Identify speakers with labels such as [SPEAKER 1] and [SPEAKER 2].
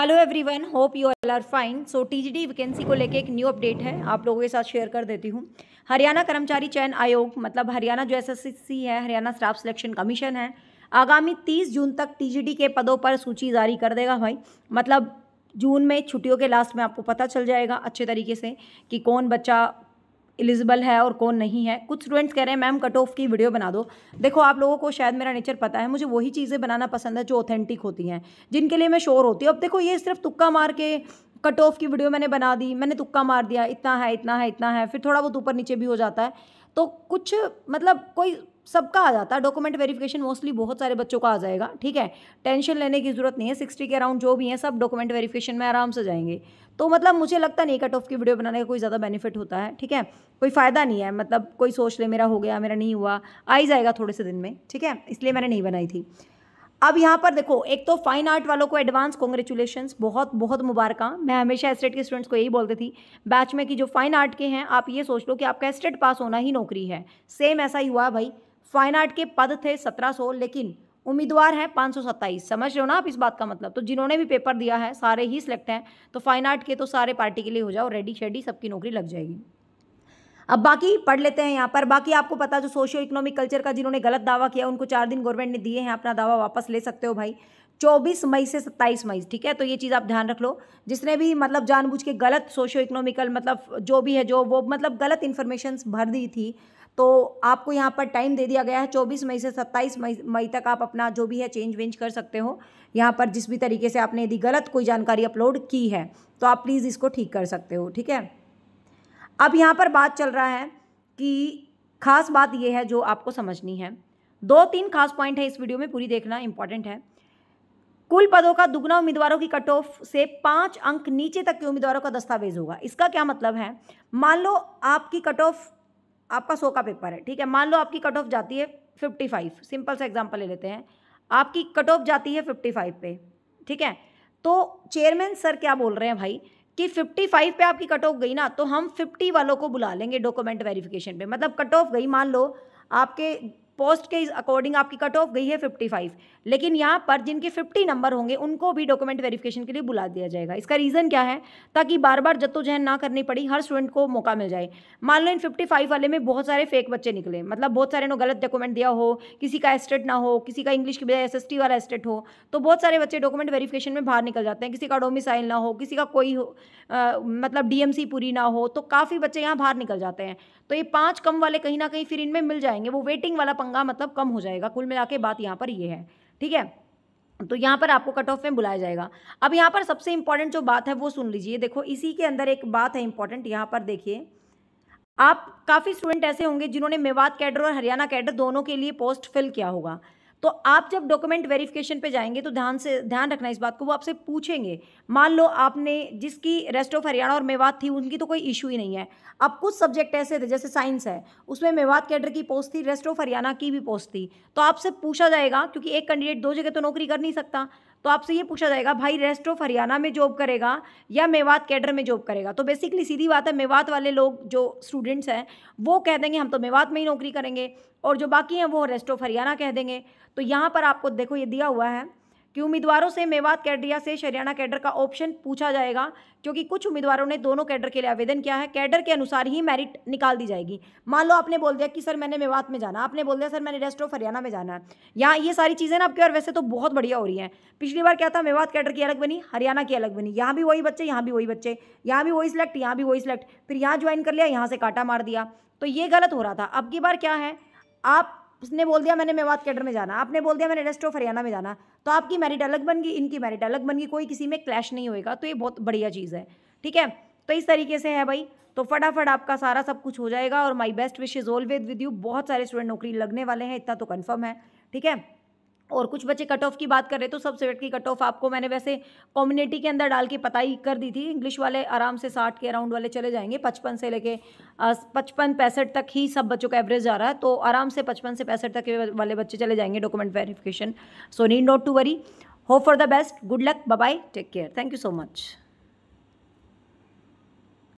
[SPEAKER 1] Hello everyone hope you all are fine so TGD vacancy को लेके एक new update है आप लोगों के साथ शेयर कर देती हूँ हरियाणा कर्मचारी चयन आयोग मतलब हरियाणा जो एसएससी है हरियाणा स्टाफ सिलेक्शन कमीशन है आगामी 30 जून तक टीजीडी के पदों पर सूची जारी कर देगा भाई मतलब जून में छुट्टियों के लास्ट में आपको पता चल जाएगा अच्छे तरीके से कि कौन बच्चा एलिजिबल है और कौन नहीं है कुछ स्टूडेंट्स कह रहे हैं मैम कट ऑफ की वीडियो बना दो देखो आप लोगों को शायद मेरा नेचर पता है मुझे वही चीज़ें बनाना पसंद है जो ऑथेंटिक होती हैं जिनके लिए मैं शोर होती हूँ अब देखो ये सिर्फ तुक्का मार के कट ऑफ की वीडियो मैंने बना दी मैंने तुक्का मार दिया इतना है इतना है इतना है फिर थोड़ा बहुत ऊपर नीचे भी हो जाता है तो कुछ मतलब कोई सबका आ जाता है डॉक्यूमेंट वेरिफिकेशन मोस्टली बहुत सारे बच्चों का आ जाएगा ठीक है टेंशन लेने की ज़रूरत नहीं है सिक्सटी के अराउंड जो भी हैं सब डॉक्यूमेंट वेरिफिकेशन में आराम से जाएंगे तो मतलब मुझे लगता नहीं कट ऑफ की वीडियो बनाने का कोई ज़्यादा बेनिफिट होता है ठीक है कोई फ़ायदा नहीं है मतलब कोई सोच ले मेरा हो गया मेरा नहीं हुआ आ ही जाएगा थोड़े से दिन में ठीक है इसलिए मैंने नहीं बनाई थी अब यहाँ पर देखो एक तो फाइन आर्ट वालों को एडवांस कॉन्ग्रेचुलेशन बहुत बहुत मुबारक हाँ। मैं हमेशा एस्टेट के स्टूडेंट्स को यही बोलती थी बैच में कि जो फाइन आर्ट के हैं आप ये सोच लो कि आपका एस्टेट पास होना ही नौकरी है सेम ऐसा ही हुआ भाई फाइन आर्ट के पद थे सत्रह लेकिन उम्मीदवार हैं पाँच समझ रहे हो ना आप इस बात का मतलब तो जिन्होंने भी पेपर दिया है सारे ही सिलेक्ट हैं तो फाइन आर्ट के तो सारे पार्टी के लिए हो जाओ रेडी शेडी सबकी नौकरी लग जाएगी अब बाकी पढ़ लेते हैं यहाँ पर बाकी आपको पता जो सोशियो इकोनॉमिक कल्चर का जिन्होंने गलत दावा किया उनको चार दिन गवर्नमेंट ने दिए हैं अपना दावा वापस ले सकते हो भाई 24 मई से 27 मई ठीक है तो ये चीज़ आप ध्यान रख लो जिसने भी मतलब जानबूझ के गलत सोशियो इकोनॉमिकल मतलब जो भी है जो वो मतलब गलत इन्फॉर्मेशन भर दी थी तो आपको यहाँ पर टाइम दे दिया गया है चौबीस मई से सत्ताईस मई मई तक आप अपना जो भी है चेंज वेंज कर सकते हो यहाँ पर जिस भी तरीके से आपने यदि गलत कोई जानकारी अपलोड की है तो आप प्लीज़ इसको ठीक कर सकते हो ठीक है अब यहाँ पर बात चल रहा है कि खास बात यह है जो आपको समझनी है दो तीन खास पॉइंट है इस वीडियो में पूरी देखना इंपॉर्टेंट है कुल पदों का दुगना उम्मीदवारों की कट ऑफ से पाँच अंक नीचे तक के उम्मीदवारों का दस्तावेज होगा इसका क्या मतलब है मान लो आपकी कट ऑफ आपका सौ का पेपर है ठीक है मान लो आपकी कट ऑफ जाती है फिफ्टी फाइव सिंपल सा एग्जाम्पल ले लेते हैं आपकी कट ऑफ जाती है फिफ्टी फाइव पे ठीक है तो चेयरमैन सर क्या बोल रहे हैं भाई कि 55 पे आपकी कट ऑफ गई ना तो हम 50 वालों को बुला लेंगे डॉक्यूमेंट वेरिफिकेशन पे मतलब कट ऑफ गई मान लो आपके पोस्ट के अकॉर्डिंग आपकी कट ऑफ गई है फिफ्टी फाइव लेकिन यहाँ पर जिनके फिफ्टी नंबर होंगे उनको भी डॉक्यूमेंट वेरिफिकेशन के लिए बुला दिया जाएगा इसका रीज़न क्या है ताकि बार बार जद्दोजहद ना करनी पड़ी हर स्टूडेंट को मौका मिल जाए मान लो इन फिफ्टी फाइव वाले में बहुत सारे फेक बच्चे निकले मतलब बहुत सारे ने गलत डॉक्यूमेंट दिया हो किसी का एस्टेट ना हो किसी का इंग्लिश के बजाय एस वाला एस्टेट हो तो बहुत सारे बच्चे डॉक्यूमेंट वेरिफिकेशन में बाहर निकल जाते हैं किसी का डोमिसाइल ना हो किसी का कोई मतलब डी मतलब सी पूरी ना हो तो काफ़ी बच्चे यहाँ बाहर निकल जाते हैं तो ये पाँच कम वाले कहीं ना कहीं फिर इनमें मिल जाएंगे वो वेटिंग वाला पंगा मतलब कम हो जाएगा कुल मिला के बात यहाँ पर ये है ठीक है तो यहाँ पर आपको कट ऑफ में बुलाया जाएगा अब यहाँ पर सबसे इंपॉर्टेंट जो बात है वो सुन लीजिए देखो इसी के अंदर एक बात है इंपॉर्टेंट यहाँ पर देखिए आप काफ़ी स्टूडेंट ऐसे होंगे जिन्होंने मेवात कैडर और हरियाणा कैडर दोनों के लिए पोस्ट फिल किया होगा तो आप जब डॉक्यूमेंट वेरिफिकेशन पे जाएंगे तो ध्यान से ध्यान रखना इस बात को वो आपसे पूछेंगे मान लो आपने जिसकी रेस्ट ऑफ हरियाणा और मेवात थी उनकी तो कोई इशू ही नहीं है अब कुछ सब्जेक्ट ऐसे थे जैसे साइंस है उसमें मेवात कैडर की पोस्ट थी रेस्ट ऑफ हरियाणा की भी पोस्ट थी तो आपसे पूछा जाएगा क्योंकि एक कैंडिडेट दो जगह तो नौकरी कर नहीं सकता तो आपसे ये पूछा जाएगा भाई रेस्ट ऑफ हरियाणा में जॉब करेगा या मेवात कैडर में जॉब करेगा तो बेसिकली सीधी बात है मेवात वाले लोग जो स्टूडेंट्स हैं वो कह देंगे हम तो मेवात में ही नौकरी करेंगे और जो बाकी हैं वो रेस्ट ऑफ हरियाणा कह देंगे तो यहाँ पर आपको देखो ये दिया हुआ है कि उम्मीदवारों से मेवात कैडरिया से हरियाणा कैडर का ऑप्शन पूछा जाएगा क्योंकि कुछ उम्मीदवारों ने दोनों कैडर के लिए आवेदन किया है कैडर के अनुसार ही मेरिट निकाल दी जाएगी मान लो आपने बोल दिया कि सर मैंने मेवात में जाना आपने बोल दिया सर मैंने रेस्ट ऑफ हरियाणा में जाना है यहाँ ये सारी चीज़ें ना आपके और वैसे तो बहुत बढ़िया हो रही है पिछली बार क्या था मेवात कैडर की अलग बनी हरियाणा की अलग बनी यहाँ भी वही बच्चे यहाँ भी वही बच्चे यहाँ भी वही सिलेक्ट यहाँ भी वही सिलेक्ट फिर यहाँ ज्वाइन कर लिया यहाँ से काटा मार दिया तो ये गलत हो रहा था अब की बार क्या है आप उसने बोल दिया मैंने मेवात कैडर में जाना आपने बोल दिया मैंने रेस्ट ऑफ हरियाणा में जाना तो आपकी मेरिट अलग बन गई इनकी मेरिट अलग बन गई कोई किसी में क्लैश नहीं होएगा तो ये बहुत बढ़िया चीज़ है ठीक है तो इस तरीके से है भाई तो फटाफट आपका सारा सब कुछ हो जाएगा और my best wish is always with you बहुत सारे स्टूडेंट नौकरी लगने वाले हैं इतना तो कन्फर्म है ठीक है और कुछ बच्चे कट ऑफ की बात कर रहे तो सब सब्जेक्ट की कट ऑफ आपको मैंने वैसे कम्युनिटी के अंदर डाल के पता ही कर दी थी इंग्लिश वाले आराम से साठ के अराउंड वाले चले जाएंगे पचपन से लेके पचपन पैंसठ तक ही सब बच्चों का एवरेज आ रहा है तो आराम से पचपन से पैंसठ तक वाले बच्चे चले जाएंगे document verification so need not to worry hope for the best good luck bye take care thank you so much